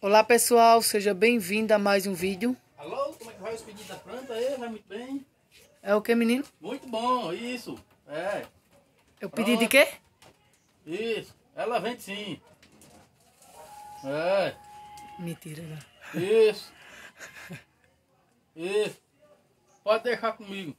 Olá pessoal, seja bem-vindo a mais um vídeo. Alô, como é que vai os pedidos da planta aí? Vai muito bem? É o que menino? Muito bom, isso, é. Eu pedi de quê? Isso, ela vende sim. É. Mentira. né? Isso. isso. Pode deixar comigo.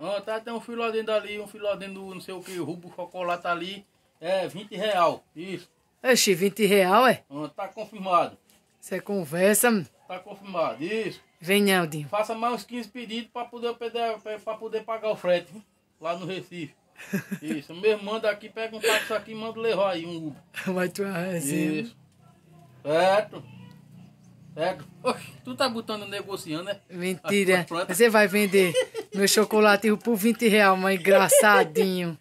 Ah, tá, até um filó dentro ali, um filó dentro do não sei o que, rubo chocolate ali. É, 20 real, isso. Oxi, 20 real, é? Ah, tá confirmado. Isso é conversa, mano. Tá confirmado, isso. Vem, Naldinho. Faça mais uns 15 pedidos pra poder, pra poder pagar o frete, hein? lá no Recife. Isso, mesmo manda aqui, pega um táxi aqui e manda levar aí um Uber. Vai tu assim. Isso. Certo. Certo. Oxi, tu tá botando negociando, né? Mentira. Você vai vender meu chocolate por 20 reais, mãe, engraçadinho.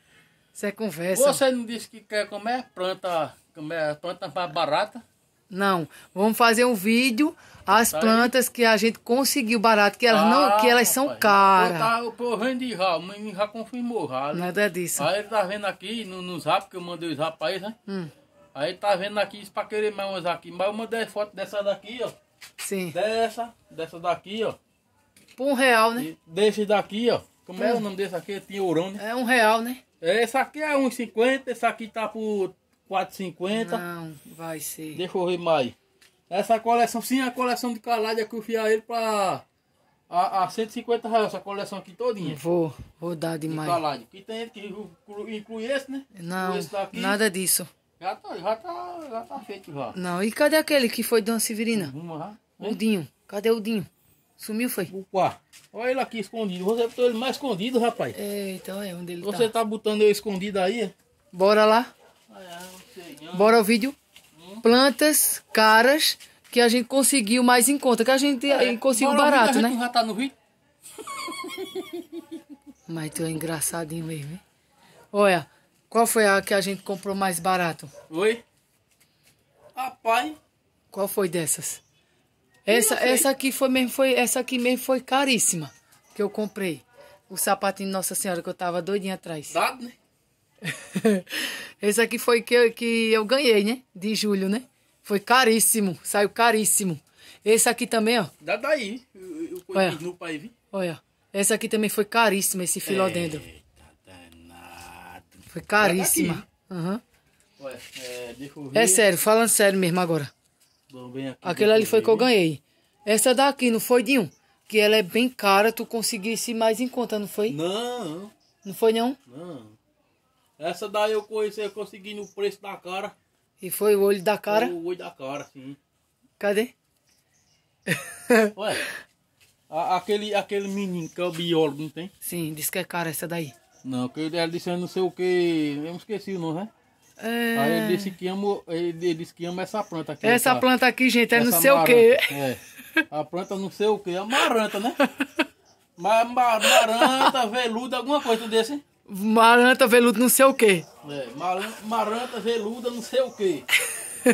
Isso é conversa. Você não disse que quer comer planta é? planta mais barata? Não, vamos fazer um vídeo as tá plantas aí. que a gente conseguiu barato, que elas ah, não, que elas são ah, caras. Eu tô vendo de já, o menino já confirmou já. Né? Nada disso. Aí ele tá vendo aqui no, no zap, que eu mandei o rapazes, né? Hum. Aí ele tá vendo aqui, isso pra querer mais umas aqui. Mas eu mandei foto dessa daqui, ó. Sim. Dessa, dessa daqui, ó. Por um real, né? E desse daqui, ó. Como é hum. o nome desse aqui? É Tinha ourão, né? É um real, né? Essa aqui é 1,50, essa aqui tá por 4,50. Não, vai ser. Deixa eu ver mais. Essa coleção, sim, a coleção de caládia que eu fui a ele pra a, a 150 reais, essa coleção aqui todinha. Vou, vou dar demais. De caládio. Que tem que inclui, inclui esse, né? Não, esse nada disso. Já tá, já tá, já tá feito já. Não, e cadê aquele que foi Dona Severina? Vamos lá. O Dinho. Cadê o Dinho? Sumiu, foi? Opa, olha ele aqui escondido. Você botou ele mais escondido, rapaz. É, então é onde ele Você tá. Você tá botando eu escondido aí? É? Bora lá. Ah, é. Bora ao vídeo. Plantas caras que a gente conseguiu mais em conta, que a gente é, eh, conseguiu barato, né? Já tá no rio. Mas tu é engraçadinho mesmo, hein? Olha, qual foi a que a gente comprou mais barato? Oi? Rapaz. Qual foi dessas? Essa, essa aqui foi mesmo, foi, essa aqui mesmo foi caríssima que eu comprei. O sapatinho de Nossa Senhora que eu tava doidinha atrás. Dado, né? Esse aqui foi que eu, que eu ganhei, né? De julho, né? Foi caríssimo, saiu caríssimo. Esse aqui também, ó. Dá daí, eu, eu olha, no pai, vi. Olha, esse aqui também foi caríssimo, esse filodendro. Eita danado. Foi caríssima. Uhum. Ué, é, É sério, falando sério mesmo agora. Aquela ali foi que eu ganhei. Essa daqui, não foi, Dinho? Que ela é bem cara, tu conseguisse mais em conta, não foi? Não. Não foi, não? Não. Essa daí eu, eu consegui no preço da cara. E foi o olho da cara? Foi o olho da cara, sim. Cadê? Ué, a, aquele, aquele menino que é o biólogo, não tem? Sim, disse que é cara essa daí. Não, que ele disse não sei o que, eu esqueci o nome, né? É... Aí ele disse que ama, ele, disse que ama essa planta aqui. Essa planta aqui, gente, é essa não sei o que. É. A planta não sei o que, é maranta né? Mas maranta, veludo, alguma coisa desse. É, maranta veluda não sei o quê. É, maranta veluda não sei o quê.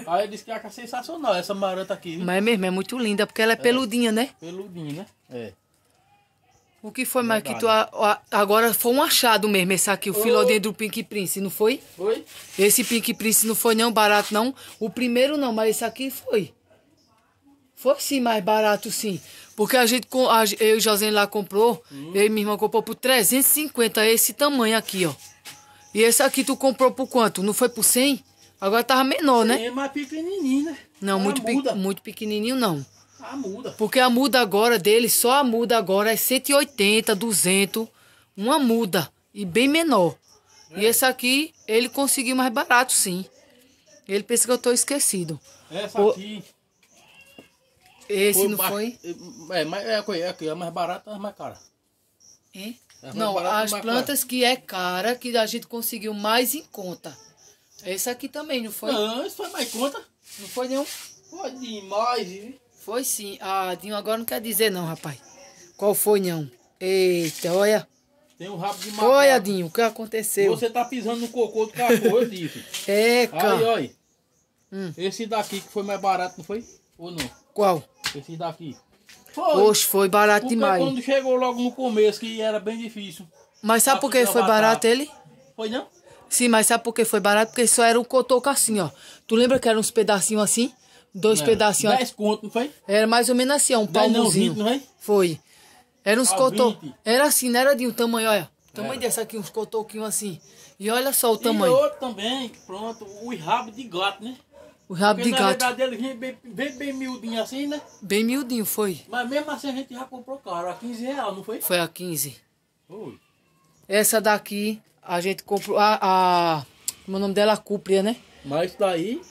Aí disse que é sensacional essa maranta aqui. Viu? Mas é mesmo, é muito linda, porque ela é, é peludinha, né? Peludinha, né? É. O que foi mais que tu. A, a, agora foi um achado mesmo, esse aqui, o oh. filodinho do Pink Prince, não foi? Foi. Esse Pink Prince não foi não barato, não. O primeiro não, mas esse aqui foi. Foi sim mais barato, sim. Porque a gente, eu e o José lá comprou, ele eu e minha irmã comprou por 350, esse tamanho aqui, ó. E esse aqui tu comprou por quanto? Não foi por 100? Agora tava menor, Sim, né? É mais pequenininho, né? Não, muito, pe muito pequenininho não. A ah, muda. Porque a muda agora dele, só a muda agora é 180, 200, uma muda e bem menor. É. E esse aqui, ele conseguiu mais barato, sim. Ele pensa que eu tô esquecido. Essa o... aqui, esse foi não foi? É, é, mas é, é, é, é mais barata, é mais cara. É? é não, as plantas cara. que é cara, que a gente conseguiu mais em conta. Esse aqui também, não foi? Não, esse foi mais em conta. Não foi nenhum? Foi demais, viu? Foi sim. Ah, Dinho agora não quer dizer não, rapaz. Qual foi, não? Eita, olha. Tem um rabo de macaco. Olha, Dinho, o que aconteceu? Você tá pisando no cocô do cachorro, eu disse. É, cara. Aí, olha. Hum. Esse daqui que foi mais barato, não foi? Ou não? Qual? Esse daqui. Foi. Oxe, foi barato Porque demais. Quando chegou logo no começo, que era bem difícil. Mas sabe por que foi barato ele? Foi não? Sim, mas sabe por que foi barato? Porque só era um cotoco assim, ó. Tu lembra que eram uns pedacinhos assim? Dois é. pedacinhos. Dez conto, não foi? Era mais ou menos assim, ó, um palmozinho. Não, 20, não foi? Foi. Era uns ah, cotocos. Era assim, não era de um tamanho, olha. tamanho era. desse aqui, uns cotoquinhos assim. E olha só o tamanho. E outro também, pronto, o rabo de gato, né? O rabo Porque de gato. na verdade ele vinha bem, bem, bem, miudinho assim, né? Bem miudinho, foi. Mas mesmo assim a gente já comprou caro, a 15 reais, não foi? Foi a 15. Foi. Essa daqui a gente comprou, a, a como é o nome dela? A Cúpria, né? Mas isso daí...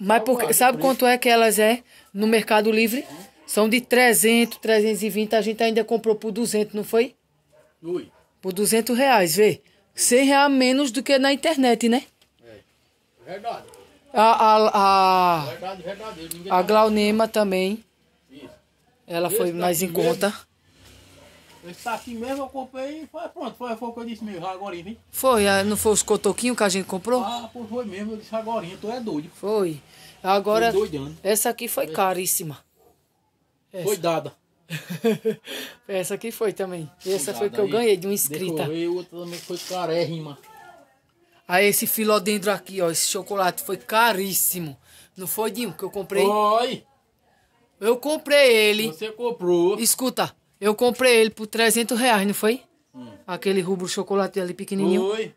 Mas porque, sabe quanto é que elas é no Mercado Livre? São de 300, 320, a gente ainda comprou por 200, não foi? Ui. Por 200 reais, vê. 100 reais menos do que na internet, né? É, é verdade. A, a, a, tá a Glaunema também. Ela foi tá mais em conta. Esse daqui tá mesmo eu comprei e foi pronto. Foi, foi o que eu disse mesmo, agora, hein? Foi, ah, não foi os cotoquinhos que a gente comprou? Ah, foi mesmo, eu disse agora, tu é doido. Foi. Agora, essa aqui foi caríssima. Essa. Foi dada. essa aqui foi também. Essa foi, foi que eu ganhei de uma inscrita. E outra também foi carérrima. Aí esse dentro aqui, ó, esse chocolate foi caríssimo. Não foi, Dinho, que eu comprei? Foi! Eu comprei ele. Você comprou. Escuta, eu comprei ele por 300 reais, não foi? Hum. Aquele rubro chocolate ali pequenininho. Foi.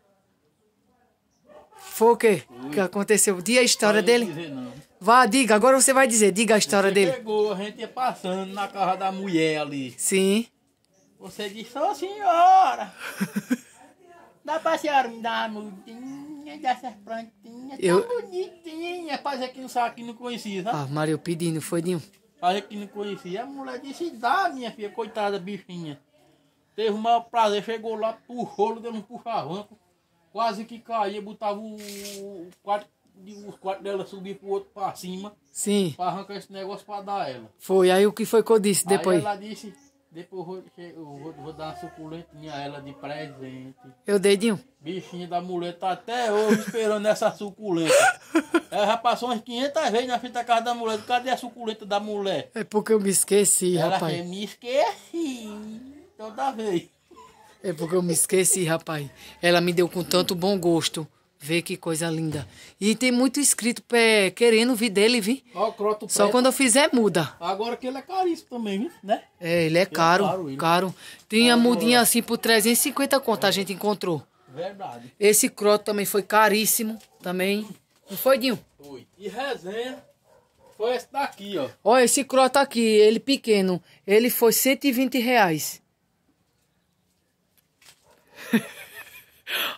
Foi o quê foi. que aconteceu? Diga a história dele. Dizer, não. Vá, diga, agora você vai dizer, diga a história você dele. Chegou, a gente ia passando na casa da mulher ali. Sim. Você disse, ó oh, senhora! Dá pra senhora me dar uma mudinha dessas plantinhas eu... tão bonitinhas. Fazer aqui no saco que não conhecia, sabe? Ah, Mário pedindo, foi de um. Fazer que não conhecia. A mulher disse, dá, minha filha, coitada bichinha. Teve o maior prazer, chegou lá, puxou, deu um puxavanco. Quase que caía, botava o, o os quartos dela subir pro outro pra cima. Sim. Pra arrancar esse negócio pra dar ela. Foi, aí o que foi que eu disse depois? Aí ela disse, depois eu vou, eu vou, dar uma suculentinha a ela de presente. Eu dei de um. Bichinho da mulher tá até hoje esperando essa suculenta. Ela já passou umas 500 vezes na frente da casa da mulher. Cadê a suculenta da mulher? É porque eu me esqueci, ela rapaz. Ela me esqueci. Toda vez. É porque eu me esqueci, rapaz. Ela me deu com tanto bom gosto. Vê que coisa linda. E tem muito escrito pé, querendo vir dele, vi. Só quando eu fizer, muda. Agora que ele é caríssimo também, viu? né? É, ele é ele é caro, é caro. Ele. caro. Tinha mudinha né? assim por 350 conto, é. a gente encontrou. Verdade. Esse croto também foi caríssimo, também. Não foi, Dinho? Foi. E resenha foi esse daqui, ó. Ó, esse croto aqui, ele pequeno, ele foi 120 reais.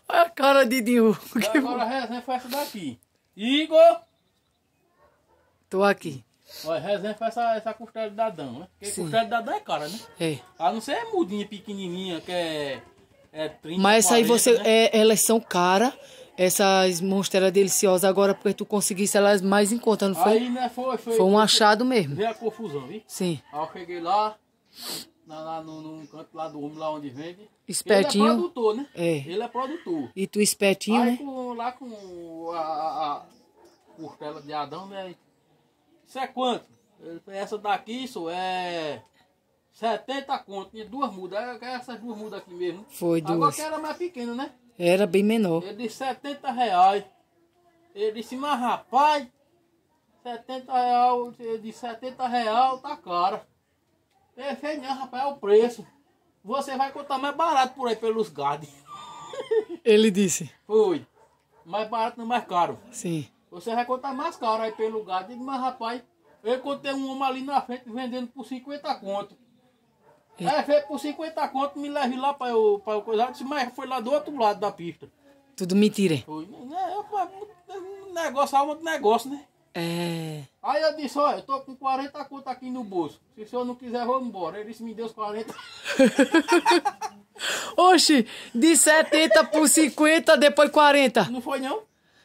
A cara de Dinho. Que... Agora a resenha né? foi essa daqui. Igor! Tô aqui. Olha, resenha né? foi essa, essa costela de dadão, né? Porque Sim. costela de dadão é cara, né? É. A não ser é mudinha, pequenininha, que é... é 30, Mas 40, aí você... Né? É, elas são caras. Essas monstras deliciosas agora, porque tu conseguisse elas mais em conta, não foi? Aí, né, foi, foi. Foi um achado mesmo. Veio a confusão, viu? Sim. Aí eu cheguei lá, na, lá no, num canto lá do homem, lá onde vende. Espertinho. Ele é produtor, né? É. Ele é produtor. E tu espertinho, Aí, né? Com, lá com a, a, a costela de Adão, né? Isso é quanto? Essa daqui, isso é 70 conto e duas mudas. É, é essas duas mudas aqui mesmo. Foi duas. Agora que era mais pequena, né? Era bem menor. Ele disse 70 reais. Ele disse, mas rapaz, 70 real, é de 70 reais tá cara. É feio não, rapaz, é o preço. Você vai contar mais barato por aí pelos gados. Ele disse. Foi. Mais barato não mais caro. Sim. Você vai contar mais caro aí pelo gado. Digo, mas rapaz, eu encontrei um homem ali na frente vendendo por 50 conto. É. Aí fez por 50 conto, me leve lá para eu, pra eu coisar. Disse, mas foi lá do outro lado da pista. Tudo mentira. Foi. É, é negócio, é alma do negócio, né? É. Aí eu disse, olha, eu tô com 40 conto aqui no bolso. Se o senhor não quiser, vamos embora. Ele disse, me deu os 40. Oxi, de 70 por 50, depois 40. Não foi não?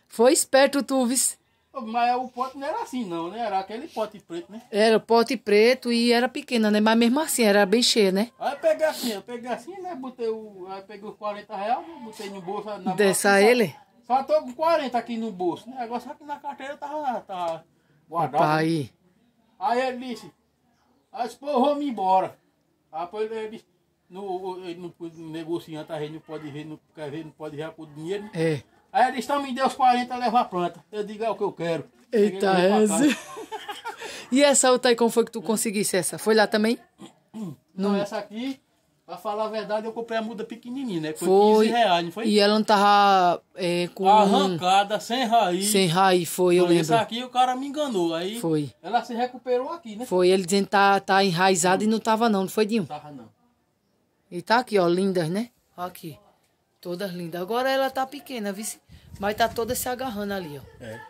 Foi esperto, Tuvis. Mas o pote não era assim não, né? Era aquele pote preto, né? Era o pote preto e era pequeno, né? Mas mesmo assim, era bem cheio, né? Aí eu peguei assim, eu peguei assim, né? Botei o. Aí peguei os 40 reais, botei no bolso. Na Dessa massa, ele? Só tô com 40 aqui no bolso. O negócio aqui na carteira tá tava guardado. Aí. aí ele disse, aí ah, disse, pô, vamos embora. Aí depois ele disse, no, ele não, no negociante, a gente não pode ver, não quer ver, não pode ver com o dinheiro. É. Aí ele disse, então me dando os 40, leva a planta. Eu digo, é o que eu quero. Eita, essa. e essa outra aí, como foi que tu conseguisse essa? Foi lá também? Não, hum. essa aqui Pra falar a verdade, eu comprei a muda pequenininha, né? Foi, foi 15 reais, não foi? E ela não tava é, com... Arrancada, sem raiz. Sem raiz, foi, eu Por lembro. Essa aqui o cara me enganou, aí... Foi. Ela se recuperou aqui, né? Foi, ele dizendo que tá, tá enraizada e não tava não, não foi, Dinho? Tava não. E tá aqui, ó, lindas, né? Aqui. Todas lindas. Agora ela tá pequena, viu? Mas tá toda se agarrando ali, ó. É.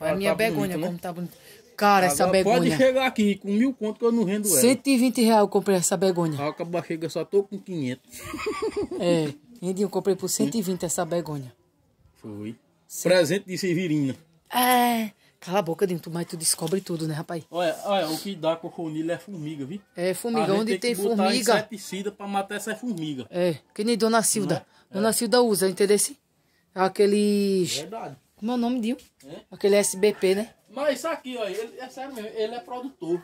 Olha é a minha tá begônia, bonito, né? como tá bonita. Cara, essa begônia. Pode chegar aqui com mil conto que eu não rendo ela. 120 reais eu comprei essa begônia. Ah, acaba chega, só tô com 500. é, Indinho, comprei por 120 hum. essa begônia. Foi. Presente de Severina. É. Cala a boca, Dinho, mas tu descobre tudo, né, rapaz? Olha, olha o que dá com coronilha é formiga, viu? É, formiga. Onde tem, tem botar formiga. Botar inseticida pra matar essa formiga. É, que nem Dona Cilda. É? é? Dona é. Cilda usa, entendeu? Aqueles. Verdade. Como é o nome, Dinho? É? Aquele SBP, né? Mas isso aqui, ó, ele, é sério mesmo, ele é produtor.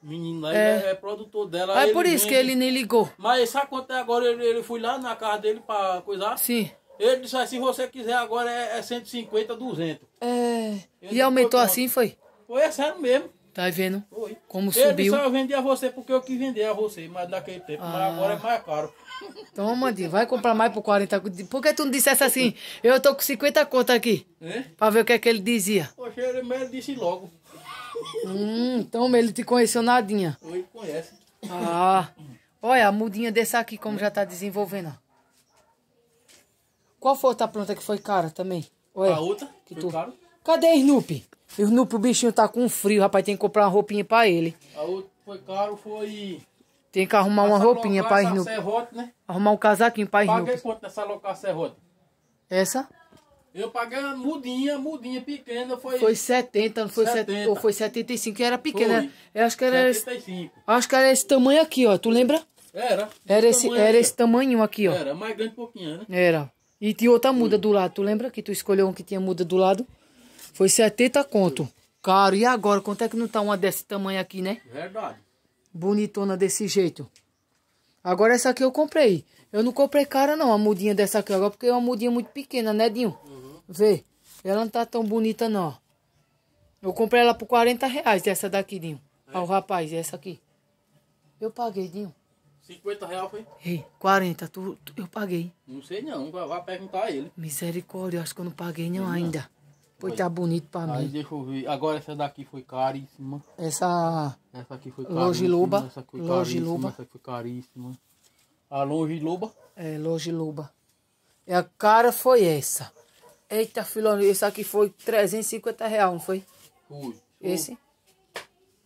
Menino lá, é. ele é, produtor dela. É por isso vende. que ele nem ligou. Mas sabe quanto é agora? Ele, ele foi lá na casa dele pra coisar? Sim. Ele disse assim, se você quiser agora é, é 150, 200. É. Ele e aumentou assim, foi? Foi, é sério mesmo. Tá vendo? Foi. Como Ele subiu. Só eu vendi a você porque eu quis vender a você, mas naquele tempo. Ah. Mas agora é mais caro. Toma, Dinho, vai comprar mais por 40 Por que tu não dissesse assim? Eu tô com 50 conto aqui. É? Pra ver o que é que ele dizia. Poxa, ele disse logo. Hum, então ele te conheceu nadinha. Oi, conhece. Ah. Olha, a mudinha desse aqui, como já tá desenvolvendo. Qual foi a outra planta que foi cara também? Olha, a outra? Que tu... Caro? Cadê a Snoopy? E no, pro bichinho tá com frio, rapaz, tem que comprar uma roupinha pra ele. A outra foi caro, foi. Tem que arrumar uma roupinha pra Snoop. Serrote, né? Arrumar um casaquinho pra Snoop. Paguei quanto nessa locar serrote? Essa? Eu paguei uma mudinha, mudinha pequena, foi... Foi 70, não foi 70. Set... Ou foi 75, que era pequena. Foi. Né? Eu acho que era 75. Esse... Acho que era esse tamanho aqui, ó. Tu lembra? Era. Era esse, tamanho, era esse tamanho aqui, ó. Era, mais grande um pouquinho, né? Era. E tinha outra muda Sim. Hum. do lado. Tu lembra que tu escolheu um que tinha muda do lado? Foi 70 conto. Caro, e agora? Quanto é que não tá uma desse tamanho aqui, né? Verdade. Bonitona desse jeito. Agora essa aqui eu comprei. Eu não comprei cara não, a mudinha dessa aqui agora, porque é uma mudinha muito pequena, né, Dinho? Uhum. Vê. Ela não tá tão bonita não, Eu comprei ela por 40 reais, essa daqui, Dinho. É. Ó, o rapaz, essa aqui. Eu paguei, Dinho. 50 reais foi? Ei, 40, tu, tu, eu paguei. Não sei não, vai, vai perguntar a ele. Misericórdia, acho que eu não paguei não, não ainda. Não. Pois tá bonito pra mim. Aí deixa eu ver. Agora essa daqui foi caríssima. Essa. Essa aqui foi caríssima. longiluba Essa foi caríssima. Essa foi caríssima. A Longiluba? É, Longiluba. E a cara foi essa. Eita, filhão esse aqui foi 350 reais, não foi? Foi. Esse?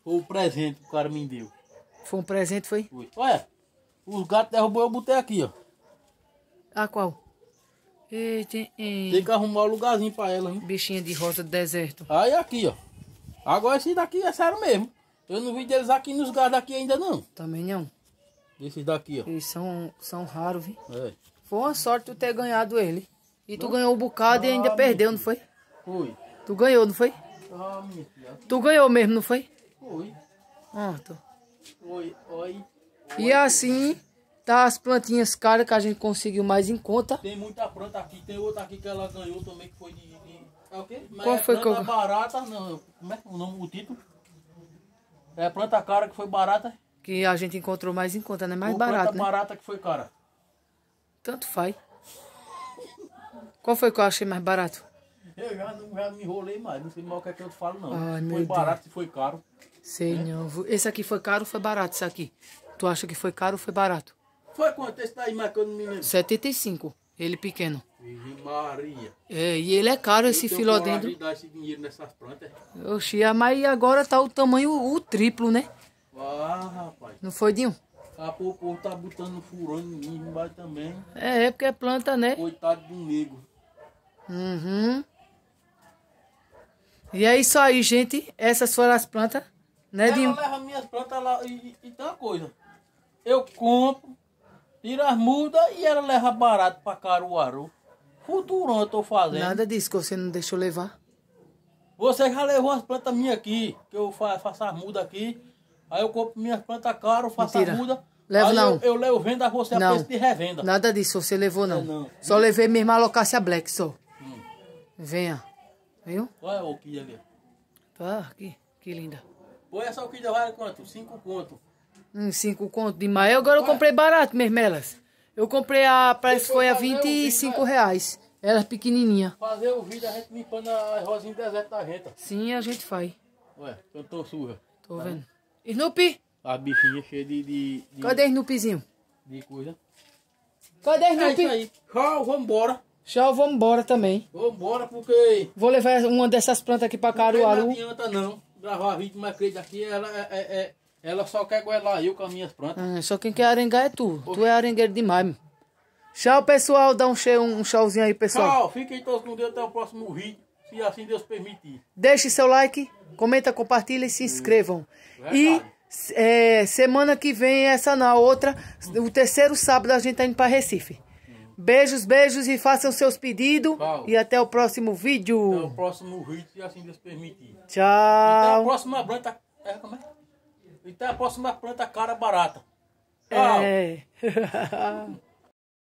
Foi o presente que o cara me deu. Foi um presente, foi? Foi. Ué, os gatos derrubou eu botei aqui, ó. Ah, qual? tem, tem que arrumar um lugarzinho pra ela, hein? Bichinha de rosa do deserto. Aí aqui, ó. Agora esse daqui é sério mesmo. Eu não vi deles aqui nos gados daqui ainda não. Também não. Esses daqui, ó. Eles são, são raros, viu? É. Foi uma sorte tu ter ganhado ele. E tu não. ganhou o um bocado ah, e ainda ah, perdeu, não foi? Foi. Tu ganhou, não foi? Ah, minha filha. Tu ganhou mesmo, não foi? Foi. Pronto. Foi, foi. E assim tá as plantinhas caras que a gente conseguiu mais em conta. Tem muita planta aqui, tem outra aqui que ela ganhou também, que foi de... de... É o quê? Qual Mas é foi que eu... barata, não. Como é, é o nome, o título? É planta cara que foi barata. Que a gente encontrou mais em conta, né? Mais Ou barata, planta né? barata que foi cara. Tanto faz. Qual foi que eu achei mais barato? Eu já, não, já me enrolei mais, não sei mal o que é que eu falo, não. Ai, foi barato e foi caro. Sei né? não. Esse aqui foi caro ou foi barato, esse aqui? Tu acha que foi caro ou foi barato? Foi quanto esse daí marcando menino? 75. Ele pequeno. Virgem Maria. É, e ele é caro esse filó dentro. eu filodendro. dar esse dinheiro nessas plantas. Oxi, ah, mas agora tá o tamanho o triplo, né? Ah, rapaz. Não foi Dinho? um? Ah, o povo tá botando furando em mim, mas também. É, é porque é planta, né? Coitado do negro. Uhum. E é isso aí, gente. Essas foram as plantas. Né, Ela de... leva minhas plantas lá e, e, e tem uma coisa. Eu compro, Tira as mudas e ela leva barato pra Caruaru. Futurão eu tô fazendo. Nada disso que você não deixou levar. Você já levou as plantas minhas aqui, que eu faço as mudas aqui. Aí eu compro minhas plantas caras, faço Mentira. as mudas. Levo não. Eu, eu levo venda a você não. a preço de revenda. Nada disso você levou não. É, não. Só levei minha irmã locácia black só. Hum. Venha. Viu? Olha é a orquídea ali. Tá, aqui. Que linda. Pô, essa orquídea vale quanto? Cinco conto. Hum, cinco conto de maio. Agora Vai. eu comprei barato mesmo elas. Eu comprei a, parece que foi a 25 né? reais. Elas pequenininha. Fazer o vídeo a gente limpando as rosinhas do deserto da gente. Sim, a gente faz. Ué, eu tô suja. Tô tá vendo. Snoopy? A bichinha cheia de, de, de... Cadê Snoopyzinho? De coisa. Cadê Snoopy? É isso aí. Tchau, vambora. Tchau, vambora também. Vambora porque... Vou levar uma dessas plantas aqui pra Caruaru. Não adianta não. Gravar vídeo, mas creio aqui, ela é... é, é ela só quer goelar eu com as minhas plantas. Ah, só quem quer arengar é tu. Tu é arengueiro demais, meu. Tchau, pessoal. Dá um, show, um showzinho aí, pessoal. Tchau. Fiquem todos com Deus. Até o próximo vídeo. Se assim Deus permitir. Deixe seu like, comenta, compartilha e se inscrevam. e é, semana que vem, essa na outra, o terceiro sábado a gente tá indo pra Recife. Hum. Beijos, beijos e façam seus pedidos. Tchau. E até o próximo vídeo. Até o próximo vídeo, se assim Deus permitir. Tchau. E então, até a próxima planta. É, como é? Então é a próxima planta cara barata. É. É.